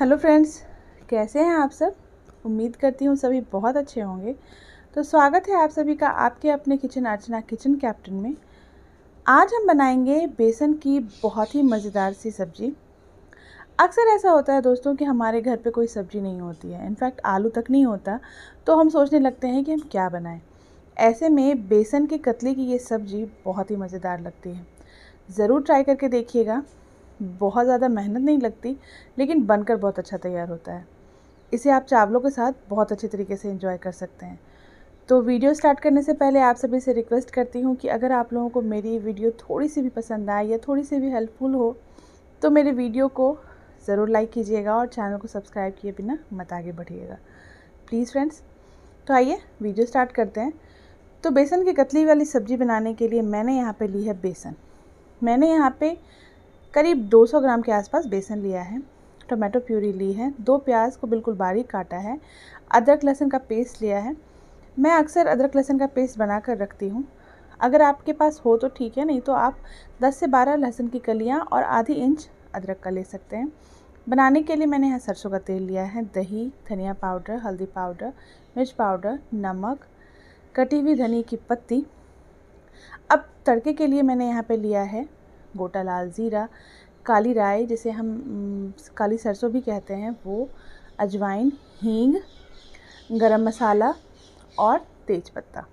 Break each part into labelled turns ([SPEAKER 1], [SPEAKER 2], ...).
[SPEAKER 1] hello friends कैसे हैं आप सब उम्मीद करती हूँ सभी बहुत अच्छे होंगे तो स्वागत है आप सभी का आपके अपने किचन अर्चना किचन कैप्टन में आज हम बनाएंगे बेसन की बहुत ही मज़ेदार सी सब्ज़ी अक्सर ऐसा होता है दोस्तों कि हमारे घर पे कोई सब्ज़ी नहीं होती है इनफैक्ट आलू तक नहीं होता तो हम सोचने लगते हैं कि हम क्या बनाएं ऐसे में बेसन के कतले की ये सब्ज़ी बहुत ही मज़ेदार लगती है ज़रूर ट्राई करके देखिएगा बहुत ज़्यादा मेहनत नहीं लगती लेकिन बनकर बहुत अच्छा तैयार होता है इसे आप चावलों के साथ बहुत अच्छे तरीके से इंजॉय कर सकते हैं तो वीडियो स्टार्ट करने से पहले आप सभी से रिक्वेस्ट करती हूँ कि अगर आप लोगों को मेरी वीडियो थोड़ी सी भी पसंद आए या थोड़ी सी भी हेल्पफुल हो तो मेरे वीडियो को ज़रूर लाइक कीजिएगा और चैनल को सब्सक्राइब किए बिना मत आगे बढ़िएगा प्लीज़ फ्रेंड्स तो आइए वीडियो स्टार्ट करते हैं तो बेसन की कतली वाली सब्ज़ी बनाने के लिए मैंने यहाँ पे ली है बेसन मैंने यहाँ पे करीब 200 ग्राम के आसपास बेसन लिया है टोमेटो प्यूरी ली है दो प्याज को बिल्कुल बारीक काटा है अदरक लहसुन का पेस्ट लिया है मैं अक्सर अदरक लहसुन का पेस्ट बना कर रखती हूँ अगर आपके पास हो तो ठीक है नहीं तो आप 10 से 12 लहसुन की कलियाँ और आधी इंच अदरक का ले सकते हैं बनाने के लिए मैंने यहाँ सरसों का तेल लिया है दही धनिया पाउडर हल्दी पाउडर मिर्च पाउडर नमक कटी हुई धनी की पत्ती अब तड़के के लिए मैंने यहाँ पे लिया है गोटा लाल ज़ीरा काली राय जिसे हम काली सरसों भी कहते हैं वो अजवाइन हींग गरम मसाला और तेज़पत्ता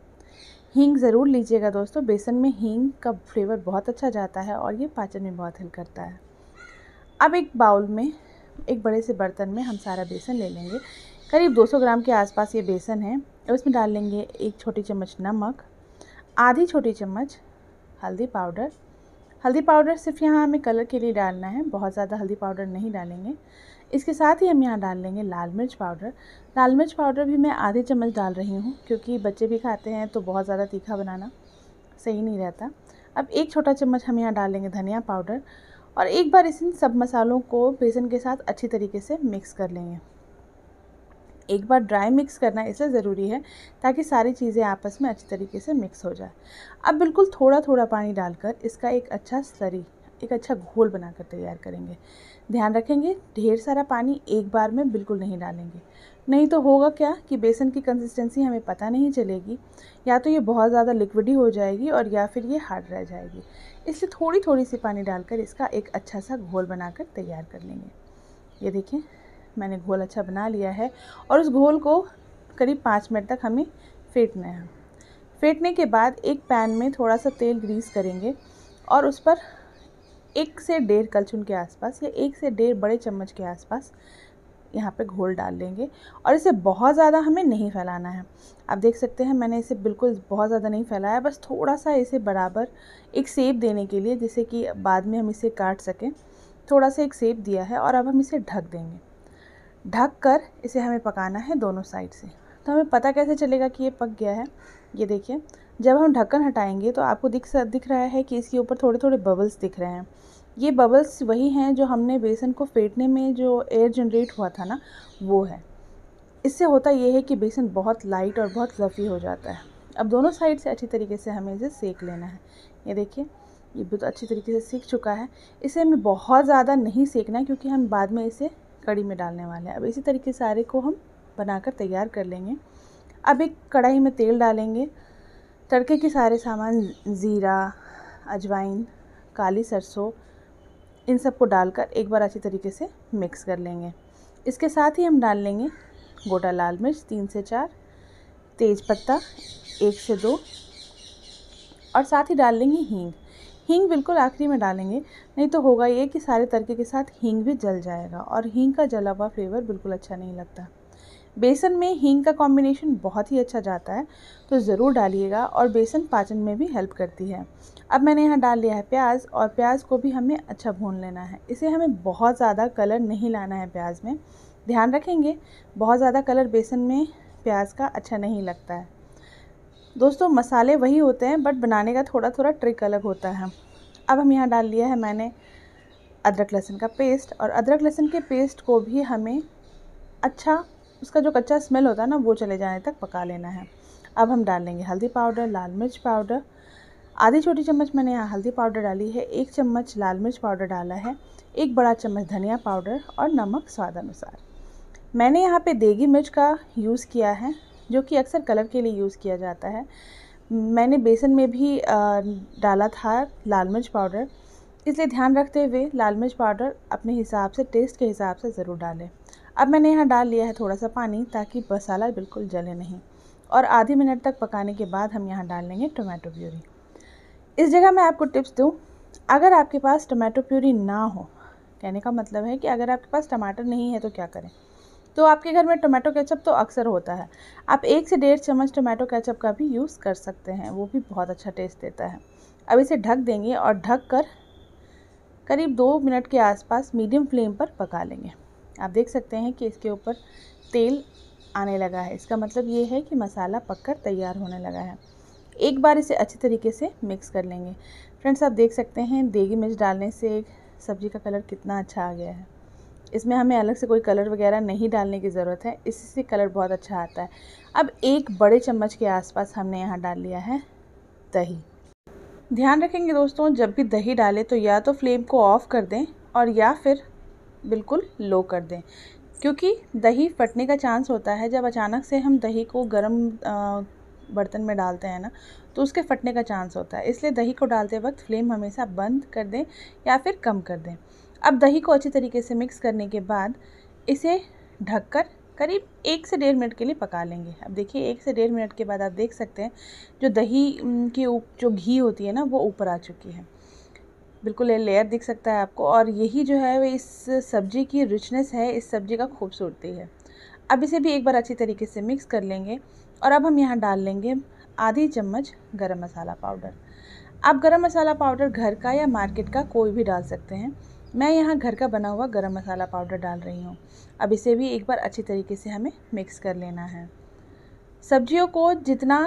[SPEAKER 1] हींग ज़रूर लीजिएगा दोस्तों बेसन में हींग का फ्लेवर बहुत अच्छा जाता है और ये पाचन में बहुत हेल्प करता है अब एक बाउल में एक बड़े से बर्तन में हम सारा बेसन ले लेंगे करीब 200 ग्राम के आसपास ये बेसन है उसमें डाल लेंगे एक छोटी चम्मच नमक आधी छोटी चम्मच हल्दी पाउडर हल्दी पाउडर सिर्फ यहाँ हमें कलर के लिए डालना है बहुत ज़्यादा हल्दी पाउडर नहीं डालेंगे इसके साथ ही हम यहाँ डाल लेंगे लाल मिर्च पाउडर लाल मिर्च पाउडर भी मैं आधे चम्मच डाल रही हूँ क्योंकि बच्चे भी खाते हैं तो बहुत ज़्यादा तीखा बनाना सही नहीं रहता अब एक छोटा चम्मच हम यहाँ डाल लेंगे धनिया पाउडर और एक बार इस इन सब मसालों को बेसन के साथ अच्छी तरीके से मिक्स कर लेंगे एक बार ड्राई मिक्स करना इसलिए ज़रूरी है ताकि सारी चीज़ें आपस में अच्छी तरीके से मिक्स हो जाए अब बिल्कुल थोड़ा थोड़ा पानी डालकर इसका एक अच्छा स्लरी एक अच्छा घोल बनाकर तैयार करेंगे ध्यान रखेंगे ढेर सारा पानी एक बार में बिल्कुल नहीं डालेंगे नहीं तो होगा क्या कि बेसन की कंसिस्टेंसी हमें पता नहीं चलेगी या तो ये बहुत ज़्यादा लिक्विड ही हो जाएगी और या फिर ये हार्ड रह जाएगी इसलिए थोड़ी थोड़ी सी पानी डालकर इसका एक अच्छा सा घोल बनाकर तैयार कर लेंगे ये देखें मैंने घोल अच्छा बना लिया है और उस घोल को करीब पाँच मिनट तक हमें फेंटना है फेंटने के बाद एक पैन में थोड़ा सा तेल ग्रीस करेंगे और उस पर एक से डेढ़ कलछुन के आसपास या एक से डेढ़ बड़े चम्मच के आसपास यहाँ पे घोल डाल लेंगे और इसे बहुत ज़्यादा हमें नहीं फैलाना है आप देख सकते हैं मैंने इसे बिल्कुल बहुत ज़्यादा नहीं फैलाया बस थोड़ा सा इसे बराबर एक सेप देने के लिए जैसे कि बाद में हम इसे काट सकें थोड़ा सा एक सेप दिया है और अब हम इसे ढक देंगे ढक कर इसे हमें पकाना है दोनों साइड से तो हमें पता कैसे चलेगा कि ये पक गया है ये देखिए जब हम ढक्कन हटाएंगे तो आपको दिख दिख रहा है कि इसके ऊपर थोड़े थोड़े बबल्स दिख रहे हैं ये बबल्स वही हैं जो हमने बेसन को फेंटने में जो एयर जनरेट हुआ था ना वो है इससे होता ये है कि बेसन बहुत लाइट और बहुत लफी हो जाता है अब दोनों साइड से अच्छी तरीके से हमें इसे सेक लेना है ये देखिए ये बहुत तो अच्छी तरीके से सीख चुका है इसे हमें बहुत ज़्यादा नहीं सेकना है क्योंकि हम बाद में इसे कड़ी में डालने वाले हैं अब इसी तरीके सारे को हम बनाकर तैयार कर लेंगे अब एक कढ़ाई में तेल डालेंगे तड़के के सारे सामान ज़ीरा अजवाइन काली सरसों इन सबको डालकर एक बार अच्छी तरीके से मिक्स कर लेंगे इसके साथ ही हम डाल लेंगे गोटा लाल मिर्च तीन से चार तेज पत्ता एक से दो और साथ ही डाल लेंगे हींग हींग बिल्कुल आखिरी में डालेंगे नहीं तो होगा ये कि सारे तड़के के साथ हींग भी जल जाएगा और हींग का जला हुआ फ्लेवर बिल्कुल अच्छा नहीं लगता बेसन में हींग का कॉम्बिनेशन बहुत ही अच्छा जाता है तो ज़रूर डालिएगा और बेसन पाचन में भी हेल्प करती है अब मैंने यहाँ डाल लिया है प्याज और प्याज को भी हमें अच्छा भून लेना है इसे हमें बहुत ज़्यादा कलर नहीं लाना है प्याज में ध्यान रखेंगे बहुत ज़्यादा कलर बेसन में प्याज का अच्छा नहीं लगता है दोस्तों मसाले वही होते हैं बट बनाने का थोड़ा थोड़ा ट्रिक अलग होता है अब हम यहाँ डाल लिया है मैंने अदरक लहसुन का पेस्ट और अदरक लहसुन के पेस्ट को भी हमें अच्छा उसका जो कच्चा स्मेल होता है ना वो चले जाने तक पका लेना है अब हम डाल लेंगे हल्दी पाउडर लाल मिर्च पाउडर आधी छोटी चम्मच मैंने यहाँ हल्दी पाउडर डाली है एक चम्मच लाल मिर्च पाउडर डाला है एक बड़ा चम्मच धनिया पाउडर और नमक स्वाद अनुसार मैंने यहाँ पे देगी मिर्च का यूज़ किया है जो कि अक्सर कलर के लिए यूज़ किया जाता है मैंने बेसन में भी डाला था लाल मिर्च पाउडर इसलिए ध्यान रखते हुए लाल मिर्च पाउडर अपने हिसाब से टेस्ट के हिसाब से ज़रूर डालें अब मैंने यहाँ डाल लिया है थोड़ा सा पानी ताकि मसाला बिल्कुल जले नहीं और आधे मिनट तक पकाने के बाद हम यहाँ डाल लेंगे टोमेटो प्यूरी इस जगह मैं आपको टिप्स दूँ अगर आपके पास टमाटो प्यूरी ना हो कहने का मतलब है कि अगर आपके पास टमाटर नहीं है तो क्या करें तो आपके घर में टोमेटो केचप तो अक्सर होता है आप एक से डेढ़ चम्मच टोमेटो केचप का भी यूज़ कर सकते हैं वो भी बहुत अच्छा टेस्ट देता है अब इसे ढक देंगे और ढक कर करीब दो मिनट के आसपास मीडियम फ्लेम पर पका लेंगे आप देख सकते हैं कि इसके ऊपर तेल आने लगा है इसका मतलब ये है कि मसाला पककर तैयार होने लगा है एक बार इसे अच्छे तरीके से मिक्स कर लेंगे फ्रेंड्स आप देख सकते हैं देगी मिर्च डालने से सब्ज़ी का कलर कितना अच्छा आ गया है इसमें हमें अलग से कोई कलर वगैरह नहीं डालने की ज़रूरत है इससे कलर बहुत अच्छा आता है अब एक बड़े चम्मच के आसपास हमने यहाँ डाल लिया है दही ध्यान रखेंगे दोस्तों जब भी दही डालें तो या तो फ्लेम को ऑफ़ कर दें और या फिर बिल्कुल लो कर दें क्योंकि दही फटने का चांस होता है जब अचानक से हम दही को गर्म बर्तन में डालते हैं ना तो उसके फटने का चांस होता है इसलिए दही को डालते वक्त फ्लेम हमेशा बंद कर दें या फिर कम कर दें अब दही को अच्छी तरीके से मिक्स करने के बाद इसे ढककर करीब एक से डेढ़ मिनट के लिए पका लेंगे अब देखिए एक से डेढ़ मिनट के बाद आप देख सकते हैं जो दही की जो घी होती है ना वो ऊपर आ चुकी है बिल्कुल ये लेयर दिख सकता है आपको और यही जो है वह इस सब्ज़ी की रिचनेस है इस सब्ज़ी का खूबसूरती है अब इसे भी एक बार अच्छी तरीके से मिक्स कर लेंगे और अब हम यहाँ डाल लेंगे आधी चम्मच गरम मसाला पाउडर आप गरम मसाला पाउडर घर का या मार्केट का कोई भी डाल सकते हैं मैं यहाँ घर का बना हुआ गरम मसाला पाउडर डाल रही हूँ अब इसे भी एक बार अच्छी तरीके से हमें मिक्स कर लेना है सब्जियों को जितना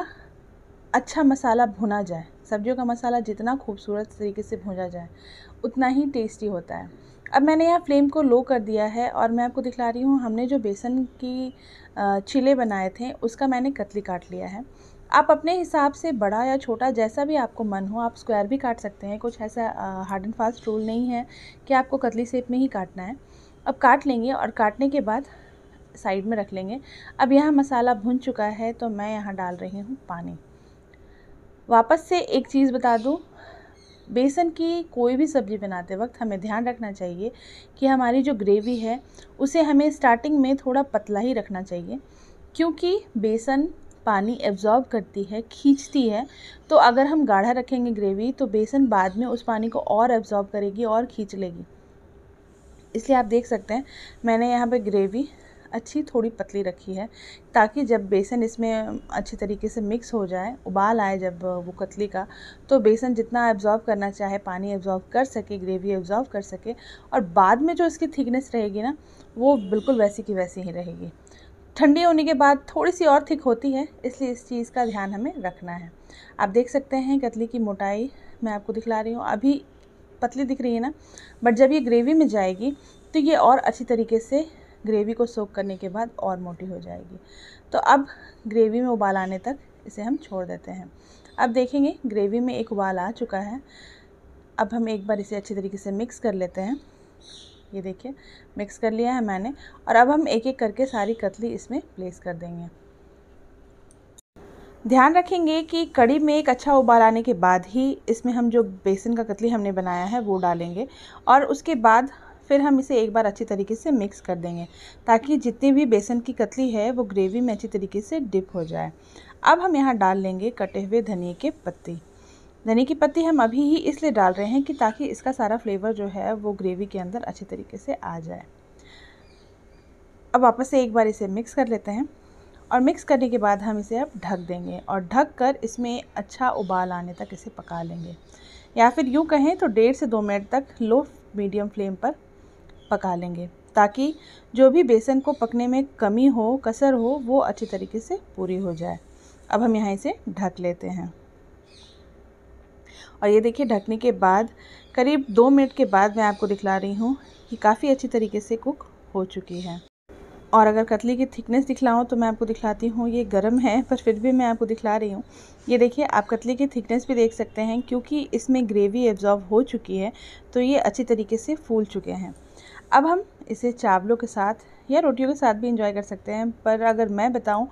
[SPEAKER 1] अच्छा मसाला भुना जाए सब्जियों का मसाला जितना खूबसूरत तरीके से भूजा जाए उतना ही टेस्टी होता है अब मैंने यहाँ फ्लेम को लो कर दिया है और मैं आपको दिखला रही हूँ हमने जो बेसन की छिले बनाए थे उसका मैंने कतली काट लिया है आप अपने हिसाब से बड़ा या छोटा जैसा भी आपको मन हो आप स्क्वायर भी काट सकते हैं कुछ ऐसा हार्ड एंड फास्ट रूल नहीं है कि आपको कतली सेप में ही काटना है अब काट लेंगे और काटने के बाद साइड में रख लेंगे अब यहाँ मसाला भुन चुका है तो मैं यहाँ डाल रही हूँ पानी वापस से एक चीज़ बता दूँ बेसन की कोई भी सब्ज़ी बनाते वक्त हमें ध्यान रखना चाहिए कि हमारी जो ग्रेवी है उसे हमें स्टार्टिंग में थोड़ा पतला ही रखना चाहिए क्योंकि बेसन पानी एब्ज़ॉर्ब करती है खींचती है तो अगर हम गाढ़ा रखेंगे ग्रेवी तो बेसन बाद में उस पानी को और एब्ज़ॉर्ब करेगी और खींच लेगी इसलिए आप देख सकते हैं मैंने यहाँ पे ग्रेवी अच्छी थोड़ी पतली रखी है ताकि जब बेसन इसमें अच्छी तरीके से मिक्स हो जाए उबाल आए जब वो कतली का तो बेसन जितना एब्ज़ॉर्ब करना चाहे पानी एब्ज़ॉर्ब कर सके ग्रेवी एब्ज़ॉर्ब कर सके और बाद में जो इसकी थिकनेस रहेगी ना वो बिल्कुल वैसी की वैसी ही रहेगी ठंडी होने के बाद थोड़ी सी और थिक होती है इसलिए इस चीज़ का ध्यान हमें रखना है आप देख सकते हैं कतली की मोटाई मैं आपको दिखला रही हूँ अभी पतली दिख रही है ना बट जब ये ग्रेवी में जाएगी तो ये और अच्छी तरीके से ग्रेवी को सोख करने के बाद और मोटी हो जाएगी तो अब ग्रेवी में उबाल आने तक इसे हम छोड़ देते हैं अब देखेंगे ग्रेवी में एक उबाल आ चुका है अब हम एक बार इसे अच्छी तरीके से मिक्स कर लेते हैं ये देखिए मिक्स कर लिया है मैंने और अब हम एक एक करके सारी कतली इसमें प्लेस कर देंगे ध्यान रखेंगे कि कड़ी में एक अच्छा उबाल आने के बाद ही इसमें हम जो बेसन का कतली हमने बनाया है वो डालेंगे और उसके बाद फिर हम इसे एक बार अच्छी तरीके से मिक्स कर देंगे ताकि जितनी भी बेसन की कतली है वो ग्रेवी में अच्छी तरीके से डिप हो जाए अब हम यहाँ डाल लेंगे कटे हुए धनिए के पत्ते धनी की पत्ती हम अभी ही इसलिए डाल रहे हैं कि ताकि इसका सारा फ्लेवर जो है वो ग्रेवी के अंदर अच्छे तरीके से आ जाए अब वापस से एक बार इसे मिक्स कर लेते हैं और मिक्स करने के बाद हम इसे अब ढक देंगे और ढक कर इसमें अच्छा उबाल आने तक इसे पका लेंगे या फिर यूँ कहें तो डेढ़ से दो मिनट तक लो मीडियम फ्लेम पर पका लेंगे ताकि जो भी बेसन को पकने में कमी हो कसर हो वो अच्छे तरीके से पूरी हो जाए अब हम यहाँ इसे ढक लेते हैं और ये देखिए ढकने के बाद करीब दो मिनट के बाद मैं आपको दिखला रही हूँ कि काफ़ी अच्छी तरीके से कुक हो चुकी है और अगर कतली की थिकनेस दिखलाऊँ तो मैं आपको दिखलाती हूँ ये गर्म है पर फिर भी मैं आपको दिखला रही हूँ ये देखिए आप कतली की थिकनेस भी देख सकते हैं क्योंकि इसमें ग्रेवी एब्जॉर्व हो चुकी है तो ये अच्छी तरीके से फूल चुके हैं अब हम इसे चावलों के साथ या रोटियों के साथ भी इंजॉय कर सकते हैं पर अगर मैं बताऊँ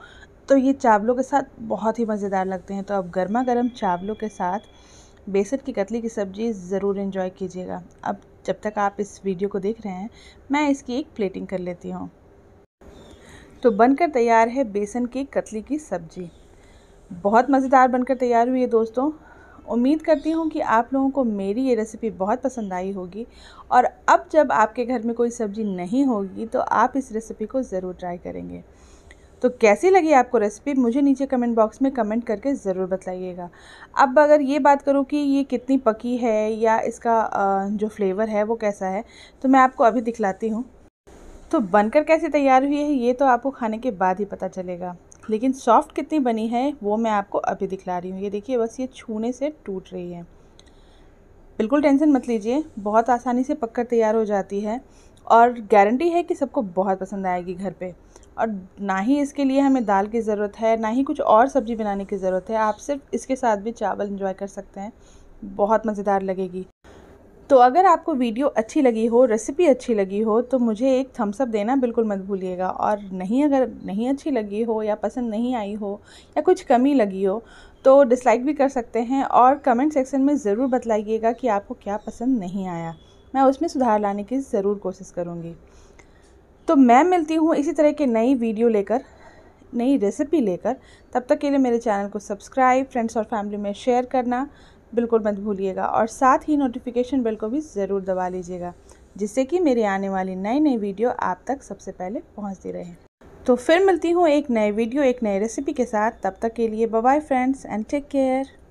[SPEAKER 1] तो ये चावलों के साथ बहुत ही मज़ेदार लगते हैं तो अब गर्मा गर्म चावलों के साथ बेसन की कतली की सब्ज़ी ज़रूर इन्जॉय कीजिएगा अब जब तक आप इस वीडियो को देख रहे हैं मैं इसकी एक प्लेटिंग कर लेती हूँ तो बनकर तैयार है बेसन की कतली की सब्ज़ी बहुत मज़ेदार बनकर तैयार हुई है दोस्तों उम्मीद करती हूँ कि आप लोगों को मेरी ये रेसिपी बहुत पसंद आई होगी और अब जब आपके घर में कोई सब्ज़ी नहीं होगी तो आप इस रेसिपी को ज़रूर ट्राई करेंगे तो कैसी लगी आपको रेसिपी मुझे नीचे कमेंट बॉक्स में कमेंट करके ज़रूर बताइएगा अब अगर ये बात करूँ कि ये कितनी पकी है या इसका जो फ्लेवर है वो कैसा है तो मैं आपको अभी दिखलाती हूँ तो बनकर कैसे तैयार हुई है ये तो आपको खाने के बाद ही पता चलेगा लेकिन सॉफ्ट कितनी बनी है वो मैं आपको अभी दिखला रही हूँ ये देखिए बस ये छूने से टूट रही है बिल्कुल टेंशन मत लीजिए बहुत आसानी से पककर तैयार हो जाती है और गारंटी है कि सबको बहुत पसंद आएगी घर पे और ना ही इसके लिए हमें दाल की ज़रूरत है ना ही कुछ और सब्ज़ी बनाने की ज़रूरत है आप सिर्फ इसके साथ भी चावल इंजॉय कर सकते हैं बहुत मज़ेदार लगेगी तो अगर आपको वीडियो अच्छी लगी हो रेसिपी अच्छी लगी हो तो मुझे एक थम्सअप देना बिल्कुल मत भूलिएगा और नहीं अगर नहीं अच्छी लगी हो या पसंद नहीं आई हो या कुछ कमी लगी हो तो डिसलाइक भी कर सकते हैं और कमेंट सेक्शन में ज़रूर बतलाइएगा कि आपको क्या पसंद नहीं आया मैं उसमें सुधार लाने की ज़रूर कोशिश करूँगी तो मैं मिलती हूँ इसी तरह के नई वीडियो लेकर नई रेसिपी लेकर तब तक के लिए मेरे चैनल को सब्सक्राइब फ्रेंड्स और फैमिली में शेयर करना बिल्कुल मत भूलिएगा और साथ ही नोटिफिकेशन बेल को भी ज़रूर दबा लीजिएगा जिससे कि मेरी आने वाली नई नई वीडियो आप तक सबसे पहले पहुँचती रहे तो फिर मिलती हूँ एक नए वीडियो एक नई रेसिपी के साथ तब तक के लिए bye friends and take care